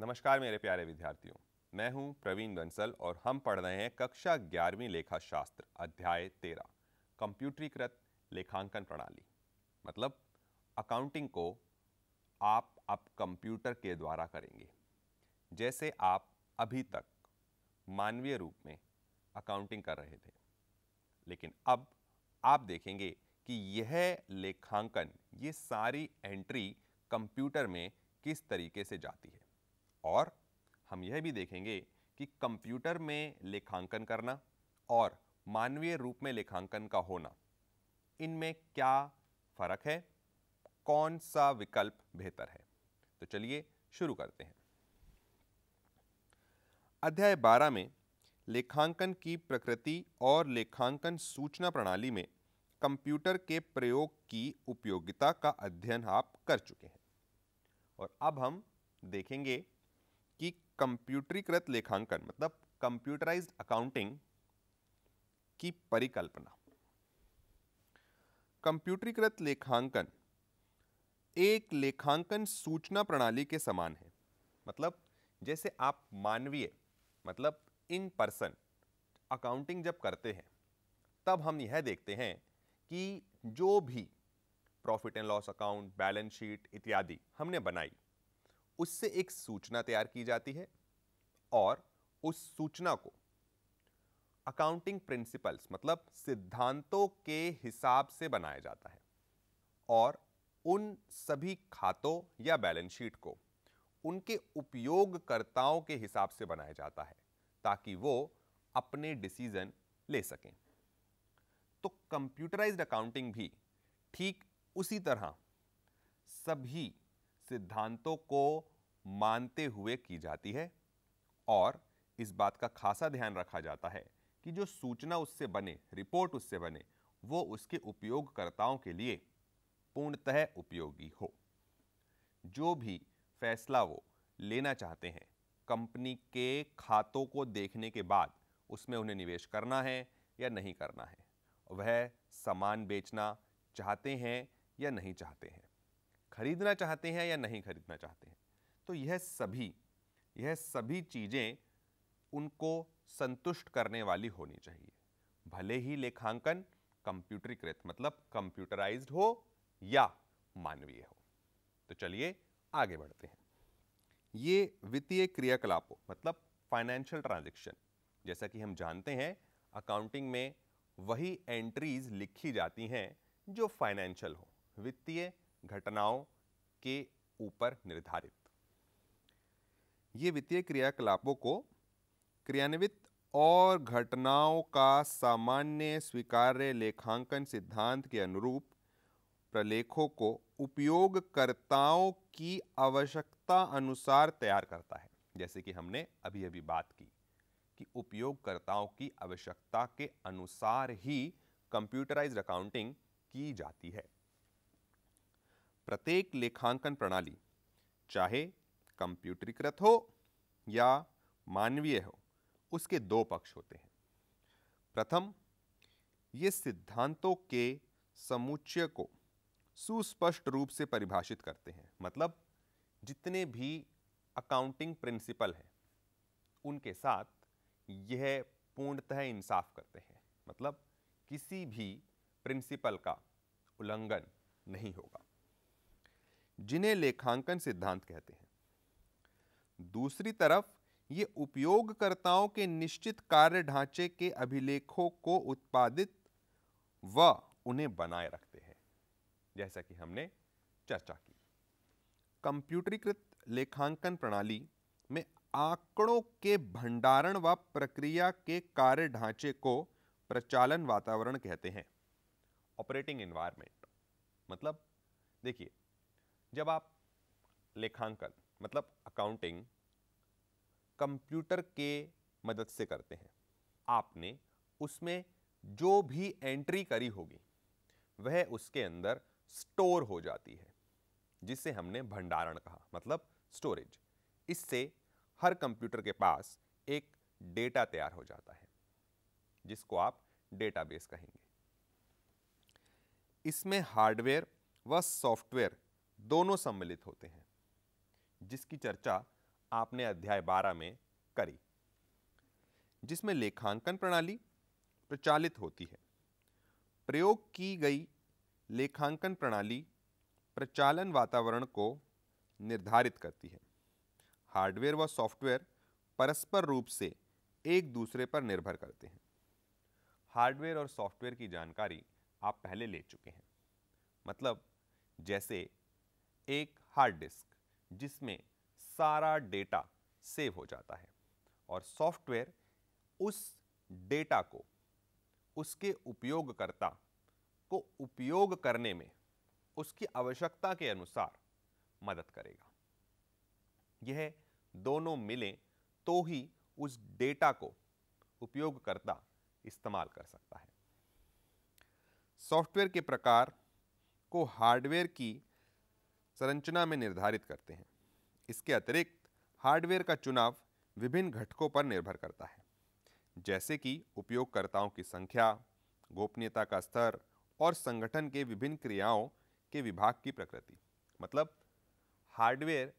नमस्कार मेरे प्यारे विद्यार्थियों मैं हूं प्रवीण बंसल और हम पढ़ रहे हैं कक्षा ग्यारहवीं लेखा शास्त्र अध्याय तेरह कंप्यूटरीकृत लेखांकन प्रणाली मतलब अकाउंटिंग को आप अब कंप्यूटर के द्वारा करेंगे जैसे आप अभी तक मानवीय रूप में अकाउंटिंग कर रहे थे लेकिन अब आप देखेंगे कि यह लेखांकन ये सारी एंट्री कंप्यूटर में किस तरीके से जाती है और हम यह भी देखेंगे कि कंप्यूटर में लेखांकन करना और मानवीय रूप में लेखांकन का होना इनमें क्या फ़र्क है कौन सा विकल्प बेहतर है तो चलिए शुरू करते हैं अध्याय 12 में लेखांकन की प्रकृति और लेखांकन सूचना प्रणाली में कंप्यूटर के प्रयोग की उपयोगिता का अध्ययन आप कर चुके हैं और अब हम देखेंगे कंप्यूटरीकृत लेखांकन मतलब कंप्यूटराइज्ड अकाउंटिंग की परिकल्पना कंप्यूटरीकृत लेखांकन एक लेखांकन सूचना प्रणाली के समान है मतलब जैसे आप मानवीय मतलब इन पर्सन अकाउंटिंग जब करते हैं तब हम यह देखते हैं कि जो भी profit and loss account balance sheet इत्यादि हमने बनाई उससे एक सूचना तैयार की जाती है और उस सूचना को अकाउंटिंग प्रिंसिपल्स मतलब सिद्धांतों के हिसाब से बनाया जाता है और उन सभी खातों या बैलेंस शीट को उनके उपयोगकर्ताओं के हिसाब से बनाया जाता है ताकि वो अपने डिसीजन ले सकें तो कंप्यूटराइज्ड अकाउंटिंग भी ठीक उसी तरह सभी सिद्धांतों को मानते हुए की जाती है और इस बात का खासा ध्यान रखा जाता है कि जो सूचना उससे बने रिपोर्ट उससे बने वो उसके उपयोगकर्ताओं के लिए पूर्णतः उपयोगी हो जो भी फैसला वो लेना चाहते हैं कंपनी के खातों को देखने के बाद उसमें उन्हें निवेश करना है या नहीं करना है वह सामान बेचना चाहते हैं या नहीं चाहते हैं खरीदना चाहते हैं या नहीं खरीदना चाहते हैं तो यह सभी यह सभी चीज़ें उनको संतुष्ट करने वाली होनी चाहिए भले ही लेखांकन कंप्यूटरीकृत मतलब कंप्यूटराइज्ड हो या मानवीय हो तो चलिए आगे बढ़ते हैं ये वित्तीय क्रियाकलापों मतलब फाइनेंशियल ट्रांजेक्शन जैसा कि हम जानते हैं अकाउंटिंग में वही एंट्रीज लिखी जाती हैं जो फाइनेंशियल हो वित्तीय घटनाओं के ऊपर निर्धारित ये वित्तीय क्रियाकलापों को क्रियान्वित और घटनाओं का सामान्य स्वीकार्य लेखांकन सिद्धांत के अनुरूप प्रलेखों को उपयोगकर्ताओं की आवश्यकता अनुसार तैयार करता है जैसे कि हमने अभी अभी बात की कि उपयोगकर्ताओं की आवश्यकता के अनुसार ही कंप्यूटराइज अकाउंटिंग की जाती है प्रत्येक लेखांकन प्रणाली चाहे कंप्यूटरीकृत हो या मानवीय हो उसके दो पक्ष होते हैं प्रथम ये सिद्धांतों के समुच्चय को सुस्पष्ट रूप से परिभाषित करते हैं मतलब जितने भी अकाउंटिंग प्रिंसिपल हैं उनके साथ यह पूर्णतः इंसाफ करते हैं मतलब किसी भी प्रिंसिपल का उल्लंघन नहीं होगा जिन्हें लेखांकन सिद्धांत कहते हैं दूसरी तरफ ये उपयोगकर्ताओं के निश्चित कार्य ढांचे के अभिलेखों को उत्पादित व उन्हें बनाए रखते हैं जैसा कि हमने चर्चा की कंप्यूटरीकृत लेखांकन प्रणाली में आंकड़ों के भंडारण व प्रक्रिया के कार्य ढांचे को प्रचालन वातावरण कहते हैं ऑपरेटिंग एनवायरमेंट मतलब देखिए जब आप लेखांकन मतलब अकाउंटिंग कंप्यूटर के मदद से करते हैं आपने उसमें जो भी एंट्री करी होगी वह उसके अंदर स्टोर हो जाती है जिसे हमने भंडारण कहा मतलब स्टोरेज इससे हर कंप्यूटर के पास एक डेटा तैयार हो जाता है जिसको आप डेटाबेस कहेंगे इसमें हार्डवेयर व सॉफ्टवेयर दोनों सम्मिलित होते हैं जिसकी चर्चा आपने अध्याय 12 में करी जिसमें लेखांकन प्रणाली प्रचालित होती है प्रयोग की गई लेखांकन प्रणाली प्रचालन वातावरण को निर्धारित करती है हार्डवेयर व सॉफ्टवेयर परस्पर रूप से एक दूसरे पर निर्भर करते हैं हार्डवेयर और सॉफ्टवेयर की जानकारी आप पहले ले चुके हैं मतलब जैसे एक हार्ड डिस्क जिसमें सारा डेटा सेव हो जाता है और सॉफ्टवेयर उस डेटा को उसके उपयोगकर्ता को उपयोग करने में उसकी आवश्यकता के अनुसार मदद करेगा यह दोनों मिले तो ही उस डेटा को उपयोगकर्ता इस्तेमाल कर सकता है सॉफ्टवेयर के प्रकार को हार्डवेयर की संरचना में निर्धारित करते हैं इसके अतिरिक्त हार्डवेयर का चुनाव विभिन्न घटकों पर निर्भर करता है जैसे कि उपयोगकर्ताओं की संख्या गोपनीयता का स्तर और संगठन के विभिन्न क्रियाओं के विभाग की प्रकृति मतलब हार्डवेयर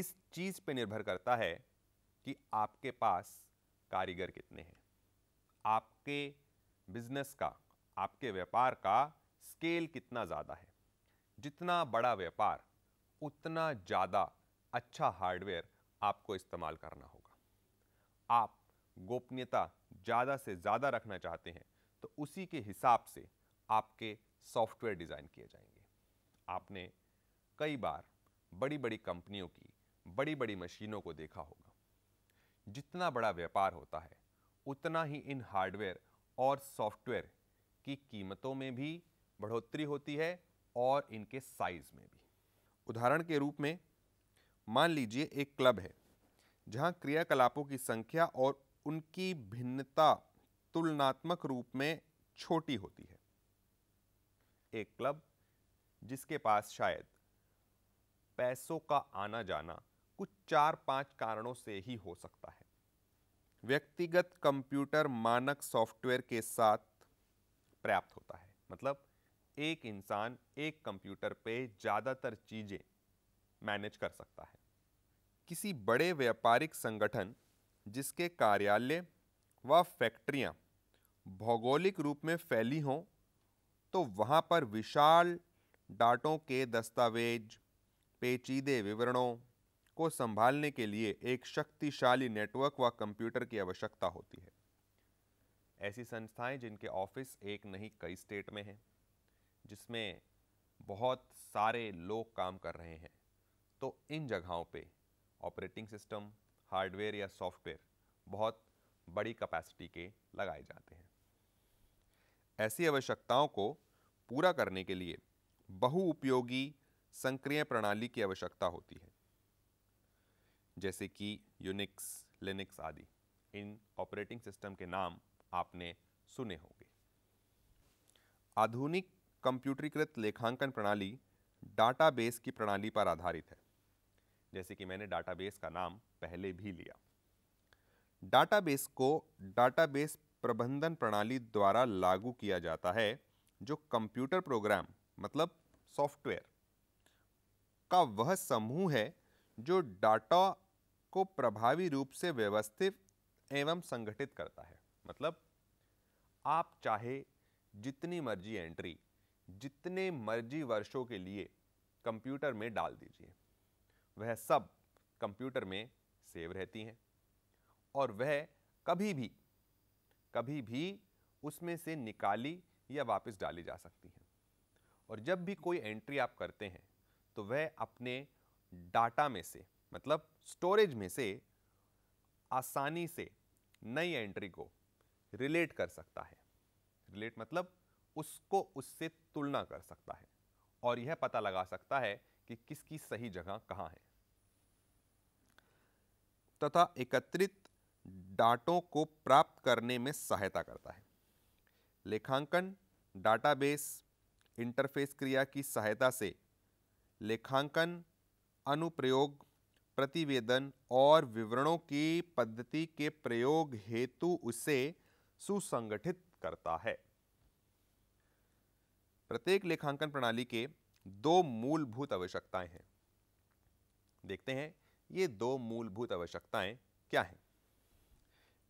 इस चीज़ पर निर्भर करता है कि आपके पास कारीगर कितने हैं आपके बिजनेस का आपके व्यापार का स्केल कितना ज़्यादा है जितना बड़ा व्यापार उतना ज़्यादा अच्छा हार्डवेयर आपको इस्तेमाल करना होगा आप गोपनीयता ज़्यादा से ज़्यादा रखना चाहते हैं तो उसी के हिसाब से आपके सॉफ्टवेयर डिज़ाइन किए जाएंगे आपने कई बार बड़ी बड़ी कंपनियों की बड़ी बड़ी मशीनों को देखा होगा जितना बड़ा व्यापार होता है उतना ही इन हार्डवेयर और सॉफ्टवेयर की कीमतों में भी बढ़ोतरी होती है और इनके साइज में भी उदाहरण के रूप में मान लीजिए एक क्लब है जहां क्रियाकलापों की संख्या और उनकी भिन्नता तुलनात्मक रूप में छोटी होती है एक क्लब जिसके पास शायद पैसों का आना जाना कुछ चार पांच कारणों से ही हो सकता है व्यक्तिगत कंप्यूटर मानक सॉफ्टवेयर के साथ पर्याप्त होता है मतलब एक इंसान एक कंप्यूटर पे ज़्यादातर चीज़ें मैनेज कर सकता है किसी बड़े व्यापारिक संगठन जिसके कार्यालय व फैक्ट्रियां भौगोलिक रूप में फैली हों तो वहाँ पर विशाल डाटों के दस्तावेज पेचीदे विवरणों को संभालने के लिए एक शक्तिशाली नेटवर्क व कंप्यूटर की आवश्यकता होती है ऐसी संस्थाएं जिनके ऑफिस एक नहीं कई स्टेट में हैं जिसमें बहुत सारे लोग काम कर रहे हैं तो इन जगहों पे ऑपरेटिंग सिस्टम हार्डवेयर या सॉफ्टवेयर बहुत बड़ी कैपेसिटी के लगाए जाते हैं ऐसी आवश्यकताओं को पूरा करने के लिए बहु उपयोगी संक्रिय प्रणाली की आवश्यकता होती है जैसे कि यूनिक्स लिनिक्स आदि इन ऑपरेटिंग सिस्टम के नाम आपने सुने होंगे आधुनिक कंप्यूटरीकृत लेखांकन प्रणाली डाटाबेस की प्रणाली पर आधारित है जैसे कि मैंने डाटाबेस का नाम पहले भी लिया डाटाबेस को डाटाबेस प्रबंधन प्रणाली द्वारा लागू किया जाता है जो कंप्यूटर प्रोग्राम मतलब सॉफ्टवेयर का वह समूह है जो डाटा को प्रभावी रूप से व्यवस्थित एवं संगठित करता है मतलब आप चाहे जितनी मर्जी एंट्री जितने मर्जी वर्षों के लिए कंप्यूटर में डाल दीजिए वह सब कंप्यूटर में सेव रहती हैं और वह कभी भी कभी भी उसमें से निकाली या वापस डाली जा सकती हैं और जब भी कोई एंट्री आप करते हैं तो वह अपने डाटा में से मतलब स्टोरेज में से आसानी से नई एंट्री को रिलेट कर सकता है रिलेट मतलब उसको उससे तुलना कर सकता है और यह पता लगा सकता है कि किसकी सही जगह कहाँ है तथा एकत्रित डाटों को प्राप्त करने में सहायता करता है लेखांकन डाटाबेस इंटरफेस क्रिया की सहायता से लेखांकन अनुप्रयोग प्रतिवेदन और विवरणों की पद्धति के प्रयोग हेतु उसे सुसंगठित करता है प्रत्येक लेखांकन प्रणाली के दो मूलभूत आवश्यकताएं हैं देखते हैं ये दो मूलभूत आवश्यकताएं क्या हैं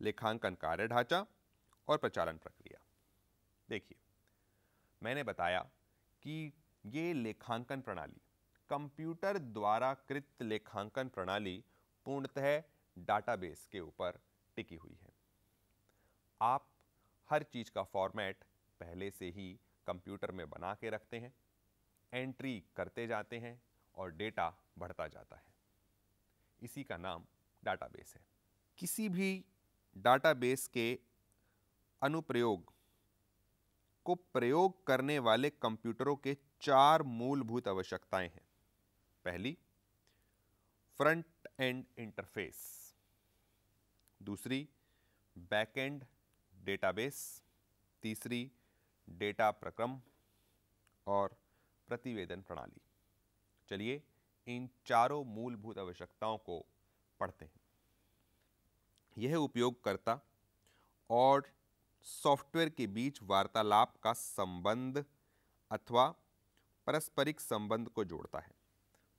लेखांकन कार्य ढांचा और प्रचालन प्रक्रिया देखिए मैंने बताया कि ये लेखांकन प्रणाली कंप्यूटर द्वारा कृत लेखांकन प्रणाली पूर्णतः डाटाबेस के ऊपर टिकी हुई है आप हर चीज़ का फॉर्मेट पहले से ही कंप्यूटर में बना के रखते हैं एंट्री करते जाते हैं और डेटा बढ़ता जाता है इसी का नाम डाटाबेस है किसी भी डाटाबेस के अनुप्रयोग को प्रयोग करने वाले कंप्यूटरों के चार मूलभूत आवश्यकताएं हैं पहली फ्रंट एंड इंटरफेस दूसरी बैक एंड डेटाबेस तीसरी डेटा प्रक्रम और प्रतिवेदन प्रणाली चलिए इन चारों मूलभूत आवश्यकताओं को पढ़ते हैं यह उपयोगकर्ता और सॉफ्टवेयर के बीच वार्तालाप का संबंध अथवा पारस्परिक संबंध को जोड़ता है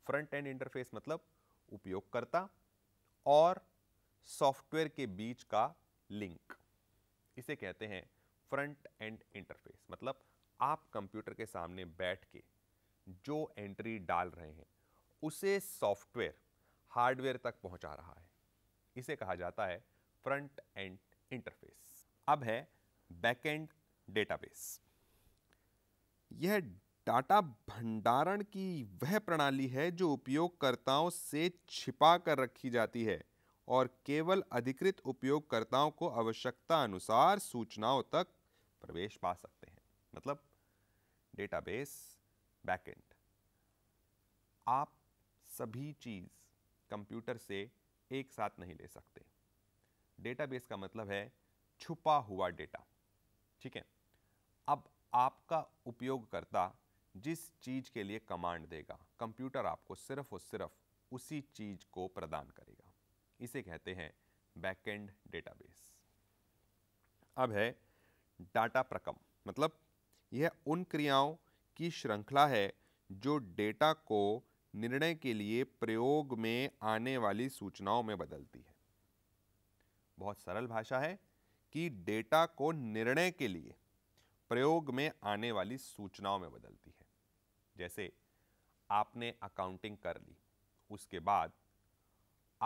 फ्रंट एंड इंटरफेस मतलब उपयोगकर्ता और सॉफ्टवेयर के बीच का लिंक इसे कहते हैं फ्रंट एंड इंटरफेस मतलब आप कंप्यूटर के सामने बैठ के जो एंट्री डाल रहे हैं उसे सॉफ्टवेयर हार्डवेयर तक पहुंचा रहा है इसे कहा जाता है फ्रंट एंड इंटरफेस अब है बैक एंड डेटाबेस यह डाटा भंडारण की वह प्रणाली है जो उपयोगकर्ताओं से छिपा कर रखी जाती है और केवल अधिकृत उपयोगकर्ताओं को आवश्यकता अनुसार सूचनाओं तक प्रवेश पा सकते हैं मतलब डेटाबेस बैकएंड आप सभी चीज़ कंप्यूटर से एक साथ नहीं ले सकते डेटाबेस का मतलब है छुपा हुआ डेटा ठीक है अब आपका उपयोगकर्ता जिस चीज़ के लिए कमांड देगा कंप्यूटर आपको सिर्फ और सिर्फ उसी चीज़ को प्रदान करेगा इसे कहते हैं बैकएंड डेटाबेस अब है डाटा प्रकम मतलब यह उन क्रियाओं की श्रृंखला है जो डेटा को निर्णय के लिए प्रयोग में आने वाली सूचनाओं में बदलती है बहुत सरल भाषा है कि डेटा को निर्णय के लिए प्रयोग में आने वाली सूचनाओं में बदलती है जैसे आपने अकाउंटिंग कर ली उसके बाद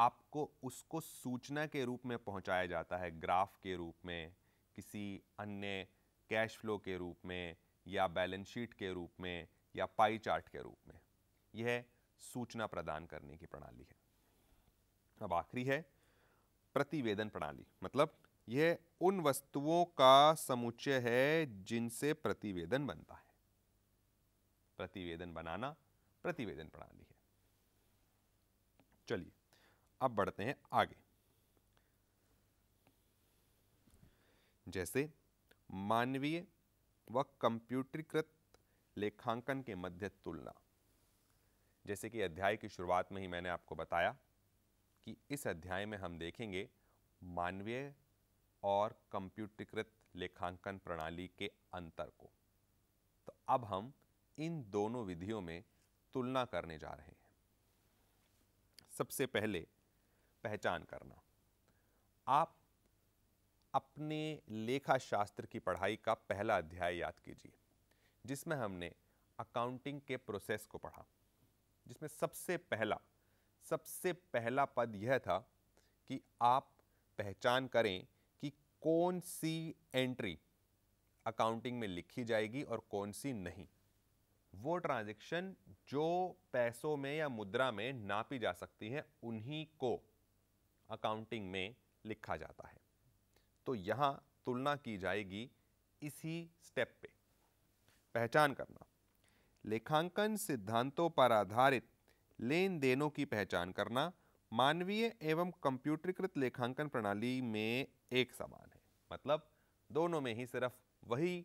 आपको उसको सूचना के रूप में पहुंचाया जाता है ग्राफ के रूप में किसी अन्य कैश फ्लो के रूप में या बैलेंस शीट के रूप में या पाई चार्ट के रूप में यह सूचना प्रदान करने की प्रणाली है अब आखिरी है प्रतिवेदन प्रणाली मतलब यह उन वस्तुओं का समुच्चय है जिनसे प्रतिवेदन बनता है प्रतिवेदन बनाना प्रतिवेदन प्रणाली है चलिए अब बढ़ते हैं आगे जैसे मानवीय व कंप्यूटरीकृत लेखांकन के मध्य तुलना जैसे कि अध्याय की शुरुआत में ही मैंने आपको बताया कि इस अध्याय में हम देखेंगे मानवीय और कंप्यूटरीकृत लेखांकन प्रणाली के अंतर को तो अब हम इन दोनों विधियों में तुलना करने जा रहे हैं सबसे पहले पहचान करना आप अपने लेखा शास्त्र की पढ़ाई का पहला अध्याय याद कीजिए जिसमें हमने अकाउंटिंग के प्रोसेस को पढ़ा जिसमें सबसे पहला सबसे पहला पद यह था कि आप पहचान करें कि कौन सी एंट्री अकाउंटिंग में लिखी जाएगी और कौन सी नहीं वो ट्रांजैक्शन जो पैसों में या मुद्रा में नापी जा सकती है उन्हीं को अकाउंटिंग में लिखा जाता है तो यहाँ तुलना की जाएगी इसी स्टेप पे पहचान करना लेखांकन सिद्धांतों पर आधारित लेन देनों की पहचान करना मानवीय एवं कंप्यूटरीकृत लेखांकन प्रणाली में एक समान है मतलब दोनों में ही सिर्फ वही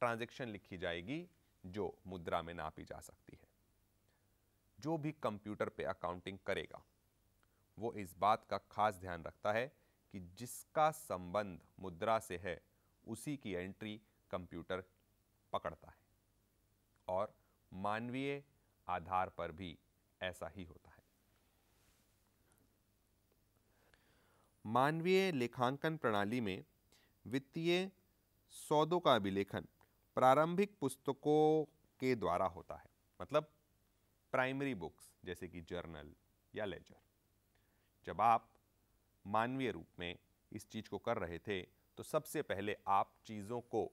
ट्रांजैक्शन लिखी जाएगी जो मुद्रा में नापी जा सकती है जो भी कंप्यूटर पे अकाउंटिंग करेगा वो इस बात का खास ध्यान रखता है कि जिसका संबंध मुद्रा से है उसी की एंट्री कंप्यूटर पकड़ता है और मानवीय आधार पर भी ऐसा ही होता है मानवीय लेखांकन प्रणाली में वित्तीय सौदों का अभिलेखन प्रारंभिक पुस्तकों के द्वारा होता है मतलब प्राइमरी बुक्स जैसे कि जर्नल या लेजर जब आप मानवीय रूप में इस चीज़ को कर रहे थे तो सबसे पहले आप चीज़ों को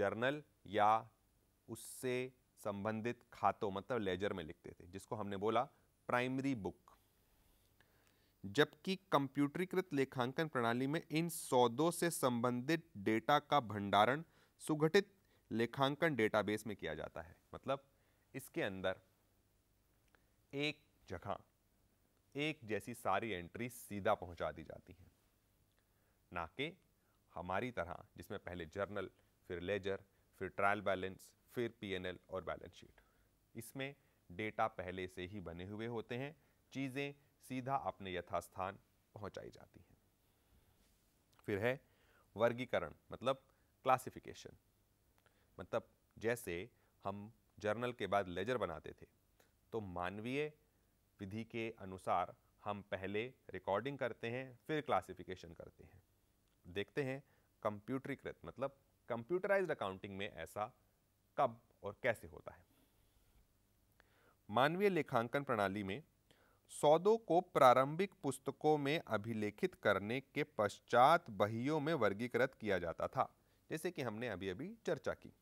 जर्नल या उससे संबंधित खातों मतलब लेजर में लिखते थे जिसको हमने बोला प्राइमरी बुक जबकि कंप्यूटरीकृत लेखांकन प्रणाली में इन सौदों से संबंधित डेटा का भंडारण सुगठित लेखांकन डेटाबेस में किया जाता है मतलब इसके अंदर एक जगह एक जैसी सारी एंट्री सीधा पहुंचा दी जाती हैं ना कि हमारी तरह जिसमें पहले जर्नल फिर लेजर फिर ट्रायल बैलेंस फिर पीएनएल और बैलेंस शीट इसमें डेटा पहले से ही बने हुए होते हैं चीज़ें सीधा अपने यथास्थान पहुंचाई जाती हैं फिर है वर्गीकरण मतलब क्लासिफिकेशन मतलब जैसे हम जर्नल के बाद लेजर बनाते थे तो मानवीय विधि के अनुसार हम पहले रिकॉर्डिंग करते हैं फिर क्लासिफिकेशन करते हैं देखते हैं कंप्यूटरीकृत मतलब कंप्यूटराइज्ड अकाउंटिंग में ऐसा कब और कैसे होता है मानवीय लेखांकन प्रणाली में सौदों को प्रारंभिक पुस्तकों में अभिलेखित करने के पश्चात बहियों में वर्गीकृत किया जाता था जैसे कि हमने अभी अभी चर्चा की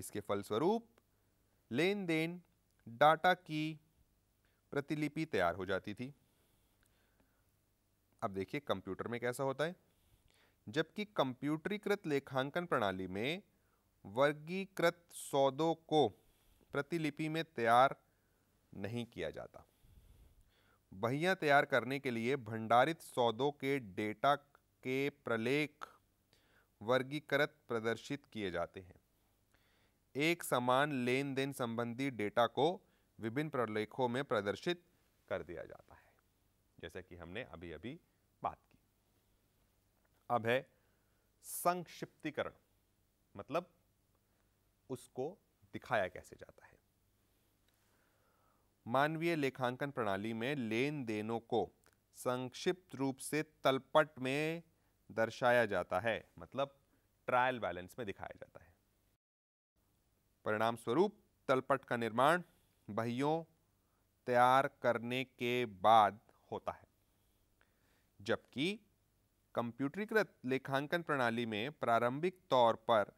इसके फलस्वरूप लेन देन डाटा की प्रतिलिपि तैयार हो जाती थी अब देखिए कंप्यूटर में कैसा होता है जबकि कंप्यूटरीकृत लेखांकन प्रणाली में वर्गीकृत सौदों को प्रतिलिपि में तैयार नहीं किया जाता बहिया तैयार करने के लिए भंडारित सौदों के डेटा के प्रलेख वर्गीकृत प्रदर्शित किए जाते हैं एक समान लेन देन संबंधी डेटा को विभिन्न प्रलेखों में प्रदर्शित कर दिया जाता है जैसा कि हमने अभी अभी बात की अब है संक्षिप्तीकरण मतलब उसको दिखाया कैसे जाता है मानवीय लेखांकन प्रणाली में लेन देनों को संक्षिप्त रूप से तलपट में दर्शाया जाता है मतलब ट्रायल बैलेंस में दिखाया जाता है परिणाम स्वरूप तलपट का निर्माण बहियों तैयार करने के बाद होता है जबकि कंप्यूटरीकृत लेखांकन प्रणाली में प्रारंभिक तौर पर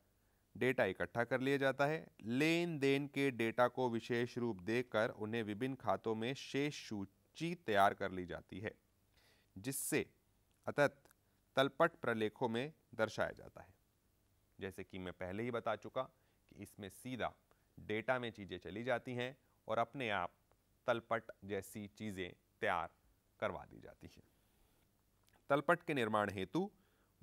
डेटा इकट्ठा कर लिया जाता है लेन देन के डेटा को विशेष रूप देकर उन्हें विभिन्न खातों में शेष सूची तैयार कर ली जाती है जिससे अतत तलपट प्रलेखों में दर्शाया जाता है जैसे कि मैं पहले ही बता चुका कि इसमें सीधा डेटा में चीज़ें चली जाती हैं और अपने आप तलपट जैसी चीज़ें तैयार करवा दी जाती हैं तलपट के निर्माण हेतु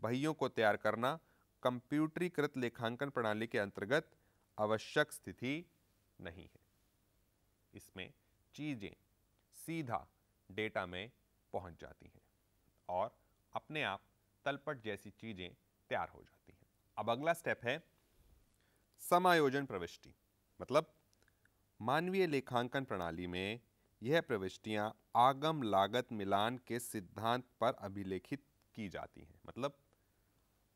बहियों को तैयार करना कंप्यूटरीकृत लेखांकन प्रणाली के अंतर्गत आवश्यक स्थिति नहीं है इसमें चीज़ें सीधा डेटा में पहुंच जाती हैं और अपने आप तलपट जैसी चीज़ें तैयार हो जाती हैं अब अगला स्टेप है समायोजन प्रविष्टि मतलब मानवीय लेखांकन प्रणाली में यह प्रविष्टियां आगम लागत मिलान के सिद्धांत पर अभिलेखित की जाती हैं मतलब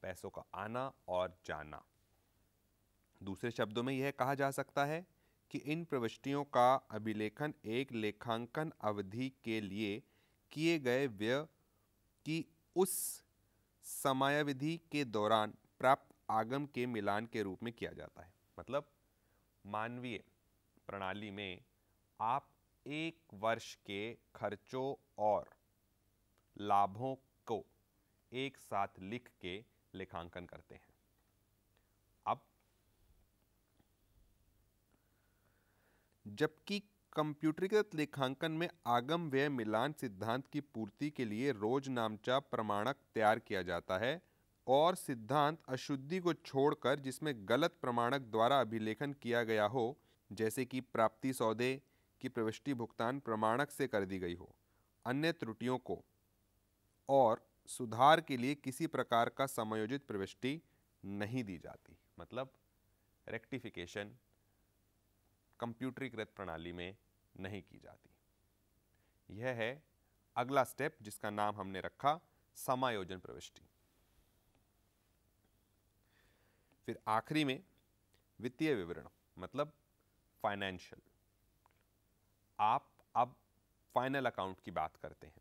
पैसों का आना और जाना दूसरे शब्दों में यह कहा जा सकता है कि इन प्रविष्टियों का अभिलेखन एक लेखांकन अवधि के लिए किए गए व्यय की उस समयावधि के दौरान प्राप्त आगम के मिलान के रूप में किया जाता है मतलब मानवीय प्रणाली में आप एक वर्ष के खर्चों और लाभों को एक साथ लिख के लेखांकन करते हैं अब जबकि कंप्यूटरीकृत लेखांकन में आगम व्यय मिलान सिद्धांत की पूर्ति के लिए रोज नामचा प्रमाणक तैयार किया जाता है और सिद्धांत अशुद्धि को छोड़कर जिसमें गलत प्रमाणक द्वारा अभिलेखन किया गया हो जैसे कि प्राप्ति सौदे की प्रविष्टि भुगतान प्रमाणक से कर दी गई हो अन्य त्रुटियों को और सुधार के लिए किसी प्रकार का समायोजित प्रविष्टि नहीं दी जाती मतलब रेक्टिफिकेशन कंप्यूटरीकृत प्रणाली में नहीं की जाती यह है अगला स्टेप जिसका नाम हमने रखा समायोजन प्रविष्टि फिर आखिरी में वित्तीय विवरण मतलब फाइनेंशियल आप अब फाइनल अकाउंट की बात करते हैं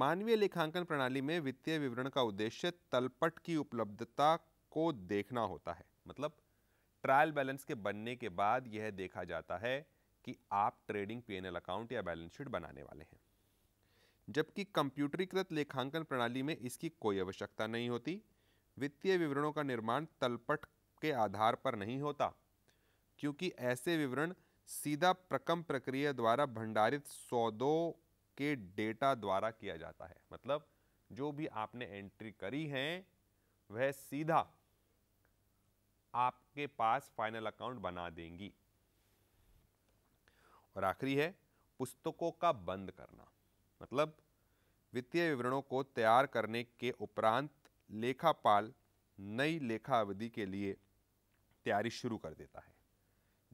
मानवीय लेखांकन प्रणाली में वित्तीय विवरण का उद्देश्य तलपट की उपलब्धता को देखना होता है मतलब ट्रायल बैलेंस के बनने के बाद यह देखा जाता है कि आप ट्रेडिंग पीएनएल अकाउंट या बैलेंस शीट बनाने वाले हैं जबकि कंप्यूटरीकृत लेखांकन प्रणाली में इसकी कोई आवश्यकता नहीं होती वित्तीय विवरणों का निर्माण तलपट के आधार पर नहीं होता क्योंकि ऐसे विवरण सीधा प्रकम प्रक्रिया द्वारा भंडारित सौदों के डेटा द्वारा किया जाता है मतलब जो भी आपने एंट्री करी है वह सीधा आपके पास फाइनल अकाउंट बना देंगी और आखिरी है पुस्तकों का बंद करना मतलब वित्तीय विवरणों को तैयार करने के उपरांत लेखापाल नई लेखा अवधि के लिए तैयारी शुरू कर देता है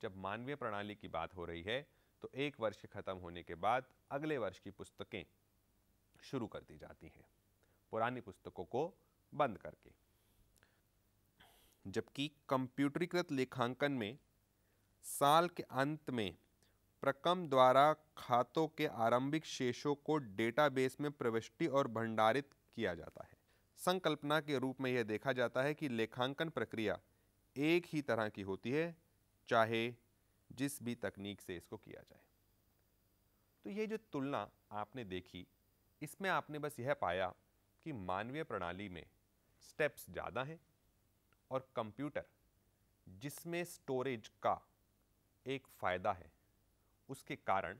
जब मानवीय प्रणाली की बात हो रही है तो एक वर्ष खत्म होने के बाद अगले वर्ष की पुस्तकें शुरू कर दी जाती हैं पुरानी पुस्तकों को बंद करके जबकि कंप्यूटरीकृत लेखांकन में साल के अंत में प्रकम द्वारा खातों के आरंभिक शेषों को डेटाबेस में प्रविष्टि और भंडारित किया जाता है संकल्पना के रूप में यह देखा जाता है कि लेखांकन प्रक्रिया एक ही तरह की होती है चाहे जिस भी तकनीक से इसको किया जाए तो ये जो तुलना आपने देखी इसमें आपने बस यह पाया कि मानवीय प्रणाली में स्टेप्स ज़्यादा हैं और कंप्यूटर जिसमें स्टोरेज का एक फ़ायदा है उसके कारण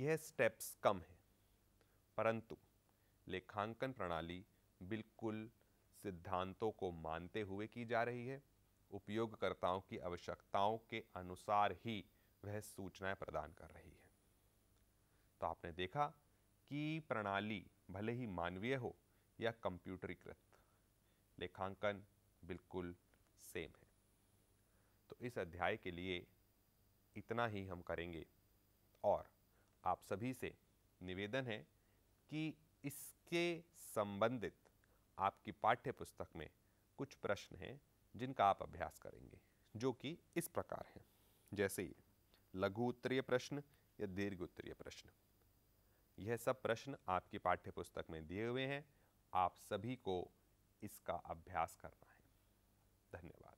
यह स्टेप्स कम हैं परंतु लेखांकन प्रणाली बिल्कुल सिद्धांतों को मानते हुए की जा रही है उपयोगकर्ताओं की आवश्यकताओं के अनुसार ही वह सूचनाएं प्रदान कर रही है तो आपने देखा कि प्रणाली भले ही मानवीय हो या कंप्यूटरीकृत लेखांकन बिल्कुल सेम है तो इस अध्याय के लिए इतना ही हम करेंगे और आप सभी से निवेदन है कि इसके संबंधित आपकी पाठ्य पुस्तक में कुछ प्रश्न हैं जिनका आप अभ्यास करेंगे जो कि इस प्रकार हैं जैसे लघु उत्तरीय प्रश्न या दीर्घ उत्तरीय प्रश्न यह सब प्रश्न आपकी पाठ्य पुस्तक में दिए हुए हैं आप सभी को इसका अभ्यास करना है धन्यवाद